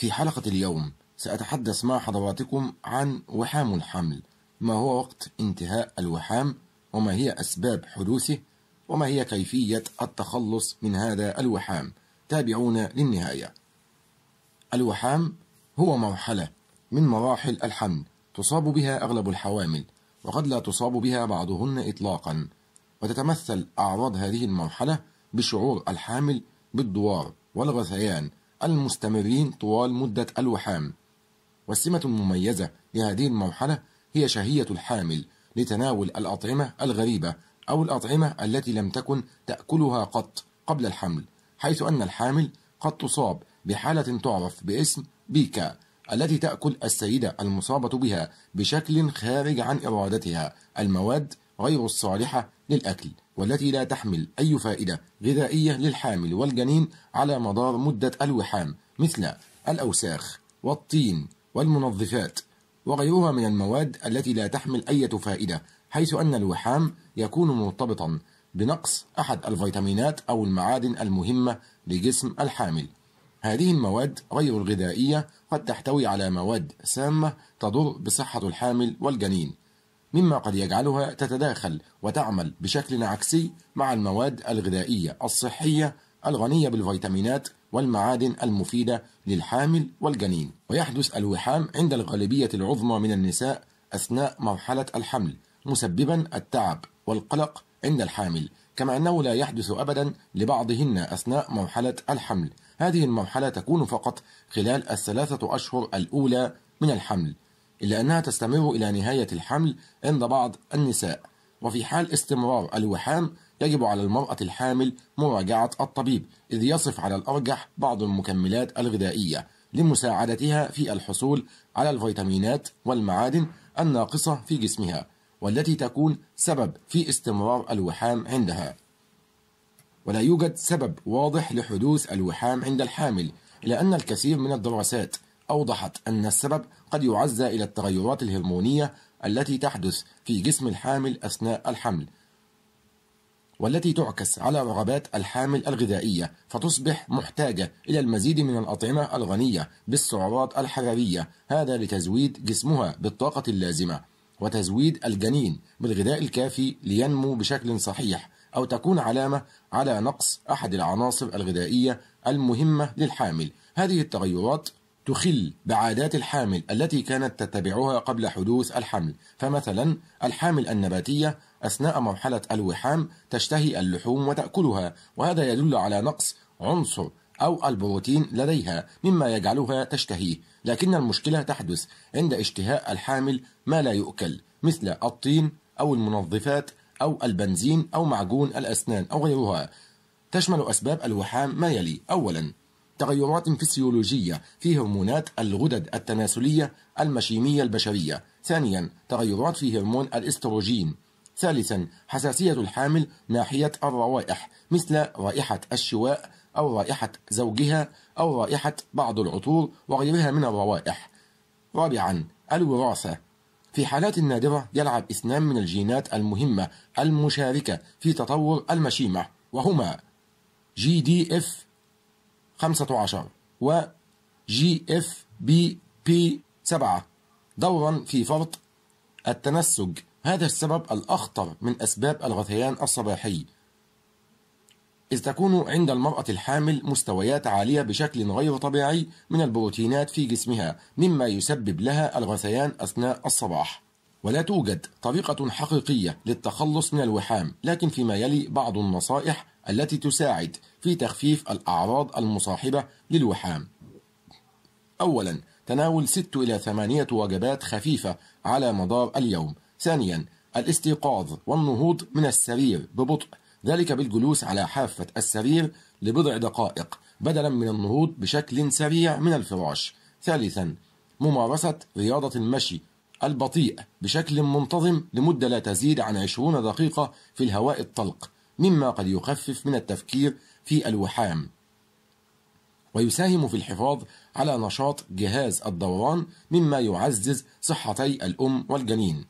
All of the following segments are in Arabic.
في حلقة اليوم سأتحدث مع حضراتكم عن وحام الحمل ما هو وقت انتهاء الوحام وما هي أسباب حدوثه وما هي كيفية التخلص من هذا الوحام تابعونا للنهاية الوحام هو مرحلة من مراحل الحمل تصاب بها أغلب الحوامل وقد لا تصاب بها بعضهن إطلاقا وتتمثل أعراض هذه المرحلة بشعور الحامل بالدوار والغثيان المستمرين طوال مدة الوحام والسمة المميزة لهذه المرحلة هي شهية الحامل لتناول الأطعمة الغريبة أو الأطعمة التي لم تكن تأكلها قط قبل الحمل حيث أن الحامل قد تصاب بحالة تعرف باسم بيكا التي تأكل السيدة المصابة بها بشكل خارج عن إرادتها المواد غير الصالحة للأكل والتي لا تحمل أي فائدة غذائية للحامل والجنين على مدار مدة الوحام مثل الأوساخ والطين والمنظفات وغيرها من المواد التي لا تحمل أي فائدة حيث أن الوحام يكون مرتبطا بنقص أحد الفيتامينات أو المعادن المهمة لجسم الحامل هذه المواد غير الغذائية قد تحتوي على مواد سامة تضر بصحة الحامل والجنين مما قد يجعلها تتداخل وتعمل بشكل عكسي مع المواد الغذائية الصحية الغنية بالفيتامينات والمعادن المفيدة للحامل والجنين ويحدث الوحام عند الغالبية العظمى من النساء أثناء مرحلة الحمل مسببا التعب والقلق عند الحامل كما أنه لا يحدث أبدا لبعضهن أثناء مرحلة الحمل هذه المرحلة تكون فقط خلال الثلاثة أشهر الأولى من الحمل إلا أنها تستمر إلى نهاية الحمل عند بعض النساء وفي حال استمرار الوحام يجب على المرأة الحامل مراجعة الطبيب إذ يصف على الأرجح بعض المكملات الغذائية لمساعدتها في الحصول على الفيتامينات والمعادن الناقصة في جسمها والتي تكون سبب في استمرار الوحام عندها ولا يوجد سبب واضح لحدوث الوحام عند الحامل إلا أن الكثير من الدراسات أوضحت أن السبب قد يعزى إلى التغيرات الهرمونية التي تحدث في جسم الحامل أثناء الحمل والتي تعكس على رغبات الحامل الغذائية فتصبح محتاجة إلى المزيد من الأطعمة الغنية بالسعرات الحرارية هذا لتزويد جسمها بالطاقة اللازمة وتزويد الجنين بالغذاء الكافي لينمو بشكل صحيح أو تكون علامة على نقص أحد العناصر الغذائية المهمة للحامل هذه التغيرات تخل بعادات الحامل التي كانت تتبعها قبل حدوث الحمل فمثلا الحامل النباتية أثناء مرحلة الوحام تشتهي اللحوم وتأكلها وهذا يدل على نقص عنصر أو البروتين لديها مما يجعلها تشتهيه لكن المشكلة تحدث عند اشتهاء الحامل ما لا يؤكل مثل الطين أو المنظفات أو البنزين أو معجون الأسنان أو غيرها تشمل أسباب الوحام ما يلي أولا تغيرات فسيولوجية في هرمونات الغدد التناسلية المشيمية البشرية ثانيا تغيرات في هرمون الاستروجين ثالثا حساسية الحامل ناحية الروائح مثل رائحة الشواء أو رائحة زوجها أو رائحة بعض العطور وغيرها من الروائح رابعا الوراثة في حالات نادرة يلعب اثنان من الجينات المهمة المشاركة في تطور المشيمة وهما جي دي اف 15 و جي اف بي بي 7 دورا في فرط التنسج هذا السبب الأخطر من أسباب الغثيان الصباحي إذ تكون عند المرأة الحامل مستويات عالية بشكل غير طبيعي من البروتينات في جسمها مما يسبب لها الغثيان أثناء الصباح ولا توجد طريقة حقيقية للتخلص من الوحام لكن فيما يلي بعض النصائح التي تساعد في تخفيف الأعراض المصاحبة للوحام أولا تناول 6 إلى 8 وجبات خفيفة على مدار اليوم ثانيا الاستيقاظ والنهوض من السرير ببطء ذلك بالجلوس على حافة السرير لبضع دقائق بدلا من النهوض بشكل سريع من الفراش ثالثا ممارسة رياضة المشي البطيء بشكل منتظم لمدة لا تزيد عن 20 دقيقة في الهواء الطلق مما قد يخفف من التفكير في الوحام ويساهم في الحفاظ على نشاط جهاز الدوران مما يعزز صحتي الأم والجنين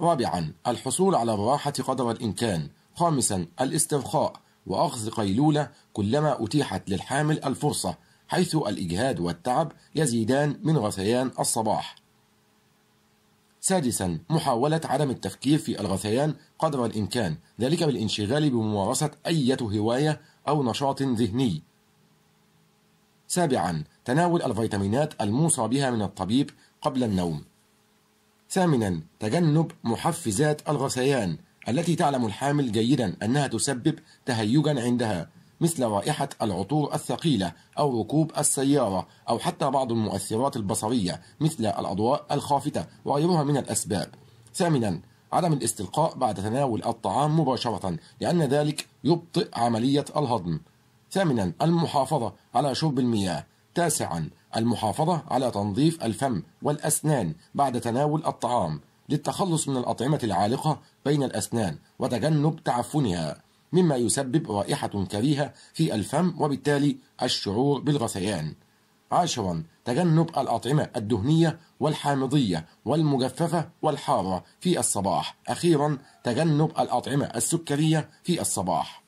رابعا الحصول على الراحة قدر الإمكان خامسا الاسترخاء وأخذ قيلولة كلما أتيحت للحامل الفرصة حيث الإجهاد والتعب يزيدان من غثيان الصباح سادسا محاولة عدم التفكير في الغثيان قدر الإمكان ذلك بالانشغال بممارسة أية هواية أو نشاط ذهني سابعا تناول الفيتامينات الموصى بها من الطبيب قبل النوم ثامنا تجنب محفزات الغثيان التي تعلم الحامل جيدا أنها تسبب تهيجا عندها مثل رائحة العطور الثقيلة أو ركوب السيارة أو حتى بعض المؤثرات البصرية مثل الأضواء الخافتة وغيرها من الأسباب. ثامنا عدم الاستلقاء بعد تناول الطعام مباشرة لأن ذلك يبطئ عملية الهضم. ثامنا المحافظة على شرب المياه. تاسعا المحافظة على تنظيف الفم والأسنان بعد تناول الطعام للتخلص من الأطعمة العالقة بين الأسنان وتجنب تعفنها. مما يسبب رائحة كريهة في الفم وبالتالي الشعور بالغثيان عاشرا تجنب الأطعمة الدهنية والحامضية والمجففة والحارة في الصباح أخيرا تجنب الأطعمة السكرية في الصباح